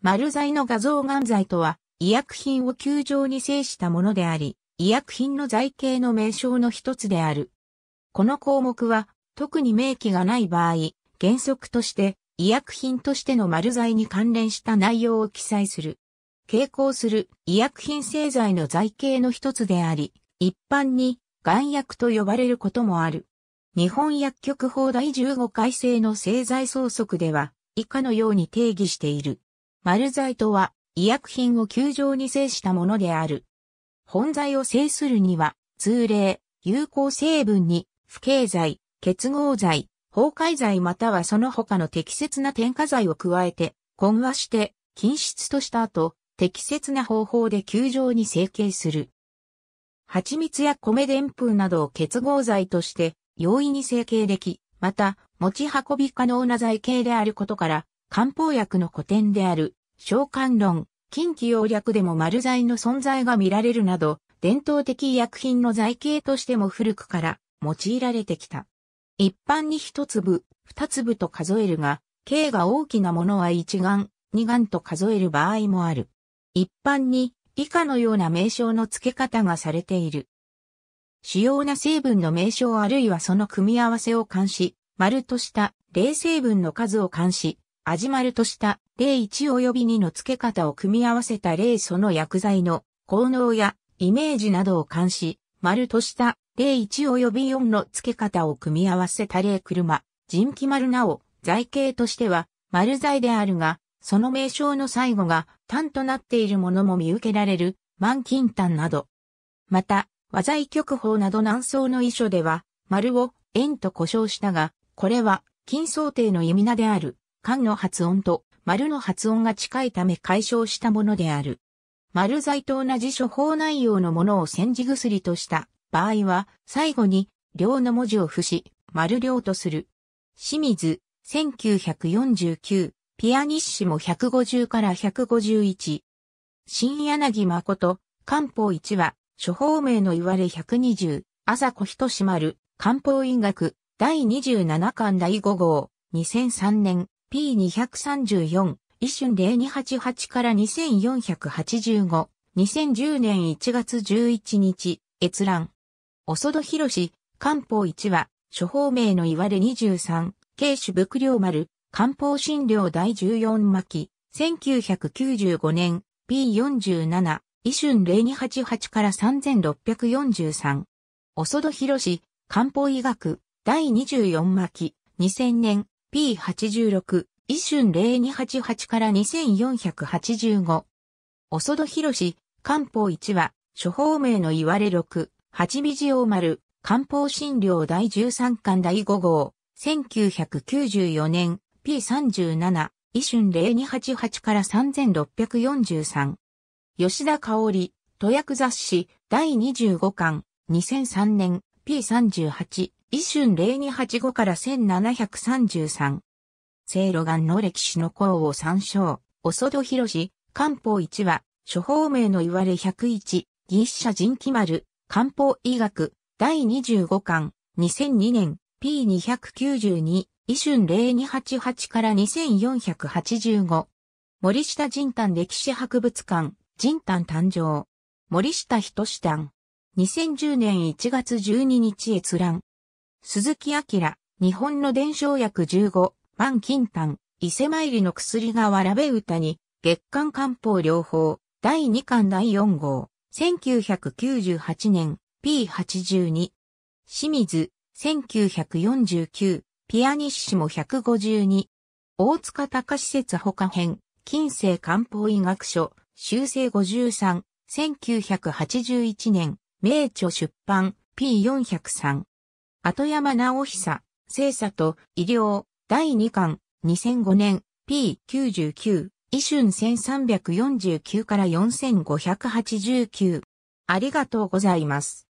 丸剤の画像岩剤とは、医薬品を球状に制したものであり、医薬品の材形の名称の一つである。この項目は、特に明記がない場合、原則として、医薬品としての丸剤に関連した内容を記載する。傾向する医薬品製剤の材形の一つであり、一般に、眼薬と呼ばれることもある。日本薬局法第15改正の製剤総則では、以下のように定義している。丸剤とは、医薬品を球状に制したものである。本剤を制するには、通例、有効成分に、不形剤、結合剤、崩壊剤またはその他の適切な添加剤を加えて、混和して、均質とした後、適切な方法で球状に成形する。蜂蜜や米でんぷんなどを結合剤として容易に成形でき、また持ち運び可能な剤形であることから、漢方薬の古典である、召喚論、近畿要略でも丸剤の存在が見られるなど、伝統的医薬品の材形としても古くから用いられてきた。一般に一粒、二粒と数えるが、径が大きなものは一眼、二眼と数える場合もある。一般に以下のような名称の付け方がされている。主要な成分の名称あるいはその組み合わせを監視、丸とした零成分の数を監視、味丸とした例1及び2の付け方を組み合わせた例その薬剤の効能やイメージなどを監視、丸とした例1及び4の付け方を組み合わせた例車、人気丸なお、材形としては丸材であるが、その名称の最後が単となっているものも見受けられる、万金炭など。また、和材極法など南宋の遺書では、丸を円と呼称したが、これは金想定の意味名である。漢の発音と丸の発音が近いため解消したものである。丸剤と同じ処方内容のものを煎じ薬とした場合は、最後に、両の文字を付し、丸両とする。清水、1949、ピアニッシモ150から151。新柳誠、漢方1は、処方名の言われ120、朝子人志丸、漢方医学、第27巻第5号、2003年。P234、一瞬0288から2485、2010年1月11日、閲覧。おそどひろし、漢方1は、処方名の言われ23、慶主仏良丸、漢方診療第14巻、1995年、P47、一瞬0288から3643。おそどひろし、漢方医学、第24巻、2000年、P86、イシ0288から2485。オソドヒロシ、漢方1は、諸方名の言われ6、八尾治王丸、漢方診療第13巻第5号、1994年、P37、イシ0288から3643。吉田香織、都役雑誌、第25巻、2003年、P38、一春0285から1733。聖路岩の歴史の項を参照。おそど広し、漢方1は、諸方名の言われ101、ギッシャ人気丸、漢方医学、第25巻、2002年、P292、一春0288から2485。森下人丹歴史博物館、人丹誕生。森下人志丹。2010年1月12日閲覧。鈴木明、日本の伝承薬15、万金丹、伊勢参りの薬がわらべ歌に、月刊漢方療法、第2巻第4号、1998年、P82。清水、1949、ピアニッシモ152。大塚隆施設管編、近世漢方医学書、修正53、1981年、名著出版、P403。後山直久、精査と医療、第2巻、2005年、P99、イシュン1349から4589。ありがとうございます。